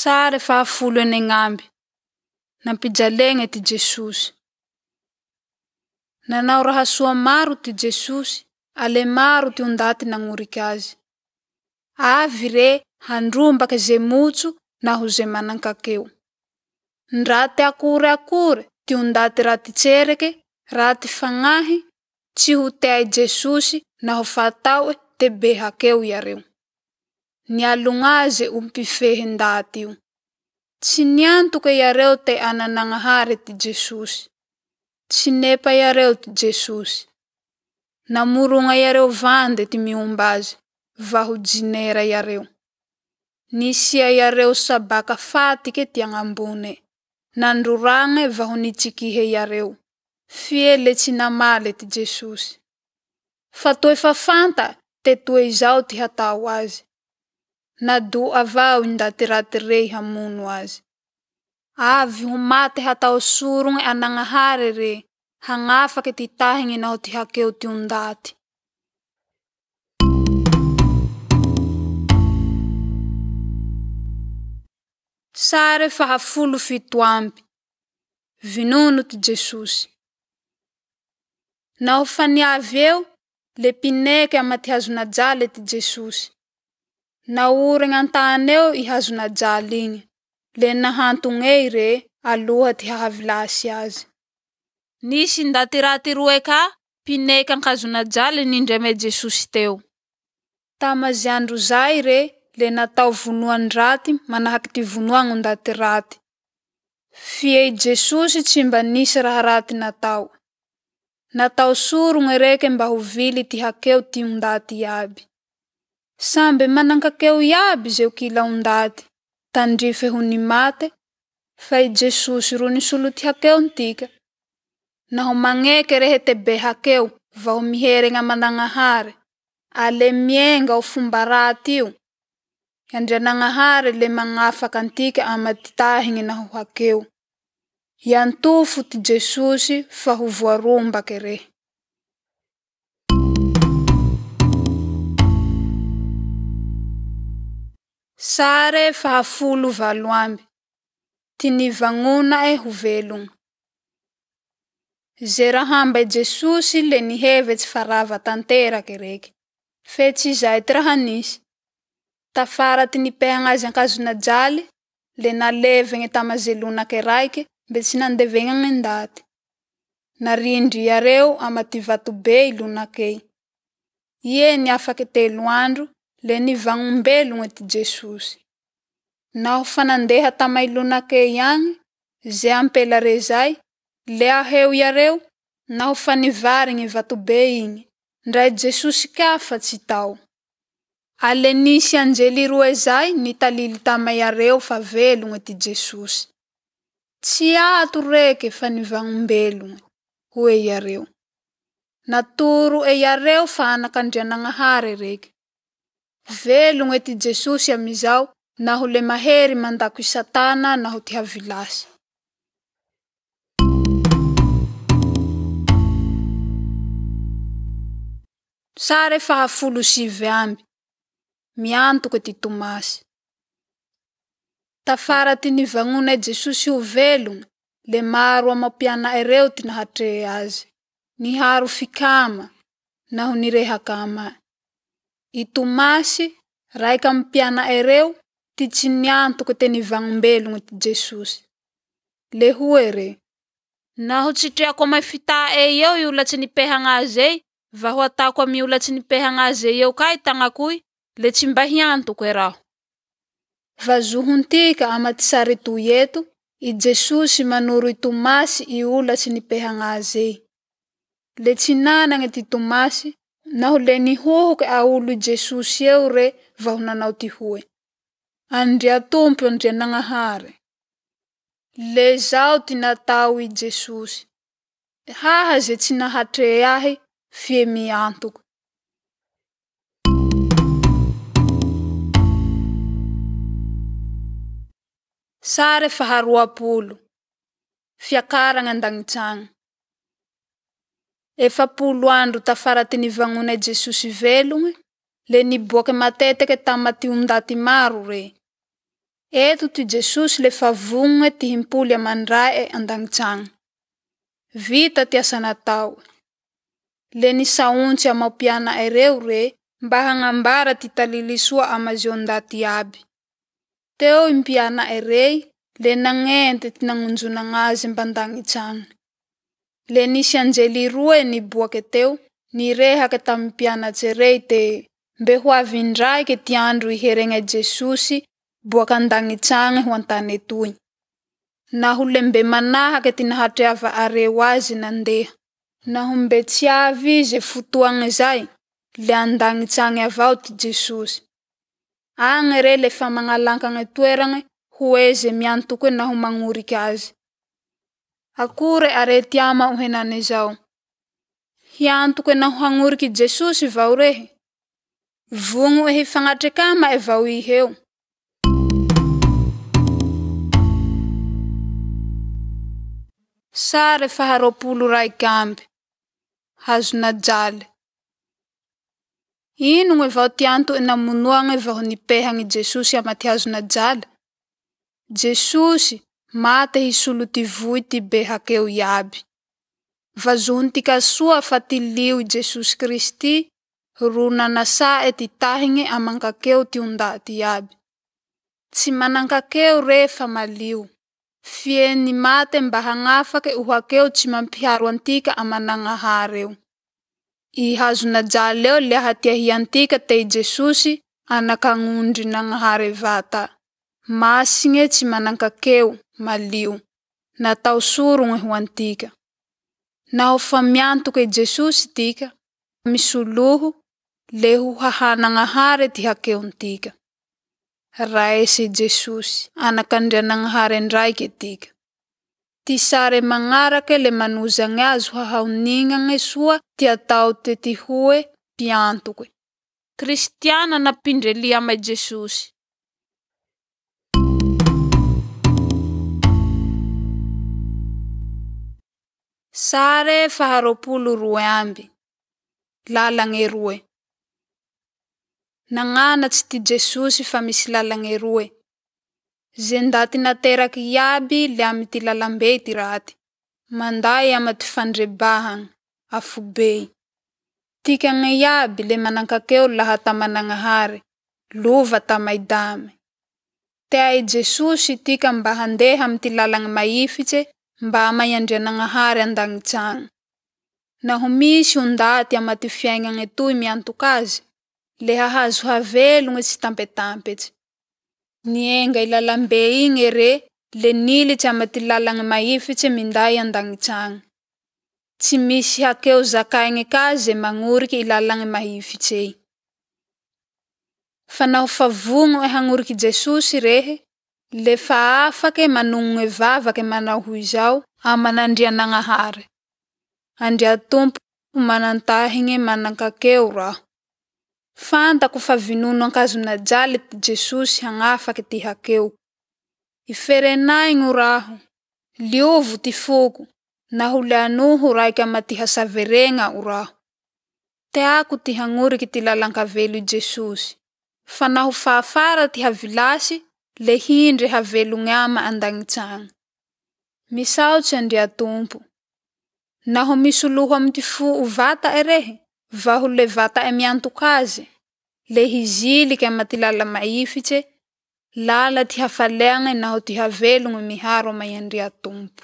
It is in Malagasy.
tsarefahafoloenegnambe nampijalegne ty jesosy nanao raha soa maro ty jesosy ale maro ty o ndaty nagnorike azy avy re handrombake ze motso naho ze manan-kakeo ndrate akoreakore ty o ndaty raty tsereke raty fagnahy tsy ho tea i jesosy naho fa tao'e te behakeo iareo nialogne aze o mpifehe ndatio tsy niantoke iareo te ananagnahare ty jesosy tsy nepa iareo ty jesosy namorogna iareo vande ty miomba aze vaho jinera iareo nisia iareo sabaka fatike ty agnambone'e nandroragne vaho nitsikihe iareo fieletsy namale ty jesosy fa toe fa fantae te toe zao ty hatao aze nado avao i ndaty raty rey hamono aze avy ho mate hatao sorogne anagnahare ree hagnafake ty tahigne naho ty hakeo ty o ndaty7 vinono ty jesosy naho fa niavy eo le pineke ama ty hazonajale ty jesosy naoregne an-taneo ihazonajaly ine le nahantoney e re aloha ty hahavilasy azy nisy ndaty raty roe ka mpinekyan-kazonajaly nindriame jesosy teo tamazy andro zay re le natao vonoadraty manahaky ty vonoanondatyraty fie jesosy tsy mba nisy raha raty natao natao sorogne reke mba ho vily ty hakeo ty ondaty aby sambe manan-kakeo iaby ze o kila ondaty tandrife ho nimate fa jesosy ro nisolo ty hakeo ntika naho mañeky rehe tebe hakeo vaho mihereñe amananahare ale mienga o fomba ratio andriananahare le mañafaky ntika amay tahy naho akeo ty nivagnona'e ho velogne ze rahamba i jesosy le nihevetse fa rava tanterake reke fetsy izay ty raha nisy tafara ty nipehagne aze ankazonajaly le nalevegne tama ze lonake raike mbe tsy nandevegnagne ndaty narindry iareo ama ty vatobey i lonakey ie niafake telo andro le nivagnombelogne ty jesosy naho fa nandeha tama i lonakey agne ze ampela re zay le aheo iareo naho fa nivarigne vatobe igne ndra i jesosy ka fa tsy tao ale nisy anjely roe zay nitalily tama iareo fa velogne ty jesosy tsy ato reke fa nivagnmbelogne hoe iareo nator'e iare a aak'andriangnahare e velogne ty jesosy amy izao naho le mahery mandako i satana naho ty havilasy aosivy ay miantoke ty tomasy tafara ty nivanona i e jesosy ho velogne le maro amampianae reo ty nahatre azy niharo fikama naho nirehaky amay i tomasy raike amy mpiana'e reo ty tsy niantoke tenivagnombelogne ty jesosy le hoe re naho tsy treako amai fita'ey eo i olatsy nipehagne azey vaho ataoko amy i olatsy nipehagne azey eo ka i tagnaakoy le tsy mba hiantok e raho vazohontika amaty saretoy eto i jesosy manoro i tomasy i olatsy nipehagne azey le tsy nanagne ty tomasy naho le nihohokee a olo i jesosy eo ree vaho nanao tihoe andria tompo andrianagnahare le zao ty natao i jesosy haha ze tsy nahatre ahy fie miantoke E fa puanu ta farati nivanggu Je sivellunge, lenibuoke matte ke tama undti um maru re. Eu ti Jesus le fa vunge ti hinpullia mandra e andang tchang. Vita e ti a sana tawe. Leni sautse a majaana ereu re baha ngabara ti taliliswa amayondati abe. Teo impmpiana e Re le nangente ti nagonzu na ngazi banang i tchan. le nisy anjely roe niboake teo nirehake tamy mpianatse rey te mbe ho avyndraike ty andro iheregna i jesosy boake an-dagnitse agne ho an-tane etoy naho le mbe manahake ty nahatreava'areo aze nandeha naho mbe tsy avy ze fotoagne zay le andagnitse agne avao ty jesosy agne rey le fa magnalankagne toeragne ho eze miantoke naho magnorike aze akoreeare ty ama'o henane zao hiantokoe naho hagnoriky jesosy vao rehe vogno'e hifagnatreke amae vao iheo sareharoo raika hazonajale inogne vao ty anto'e namonoagne vaho nipehagne jesosy ama ty hazonajale jesosy mate hisolo ty voy ty be hakeo iaby vazontika soa fa ty lio i jesosy kiristy ro nanasà'e ty tahigne aman-kakeo ty o ndaty iaby tsy manan-kakeo rehefa malio fieny mate mba hagnafake o hakeo tsy mampiharo antika amanagnahareo i hazonajaleo le ahatia hiantika te jesosy anakagnondrynagnaharevta masigne tsy manan-kakeo malio natao sorogne ho antika naho fa miantoke i jesosy tika misoloho le ho hahanagnahare ty hakeontika raese i jesosy anak'andrianagnaharendraike tika ty sare magnarake le manozagne azo hahaonignagne soa ty atao te tihoe mpiantoke krisitiananampindreli ama i jesosy ro a lalane roe nañanatsy ty jesosy fa misy lalagne roe ze ndaty nateraky iaby le amy ty lalambe ty raty manday ama ty fandrebahagne afobey tikagne iaby le manan-kakeo laha tamanagnahare lova tamaidamy tea i jesosy tika mba handeha amy ty lalagne maifitse mba maiandrianagnahare andagnitse agne naho misy o ndaty ama ty fiaignagne toy miantok aze le hahazo havelogne tsy tampetampetse nienga i lalambe igne ree le nilitse ama ty lalagne maifitse minday an-dagnitse agne tsy misy hakeo zakaigne ka ze magnorike i lalagne maifitsey lefa afake manonone vavake manao ho izao amanndrianaaoay yjessy a eo nai raho liovo ty foko naho leanoho raike amaty hasaverenao raho teako ty hañoriky ty lalankavelo i jesosy fa naho fafara ty havilasy le hindre havelogne amaeandagnitse agne misaotse andriatompo naho misoloho amy ty fo'o vata'e rehe vaho le vata'e miantok' aze le hizilike ama ty lala maifitse lala ty hafaleagne naho ty havelogne miharo ma y andriatompo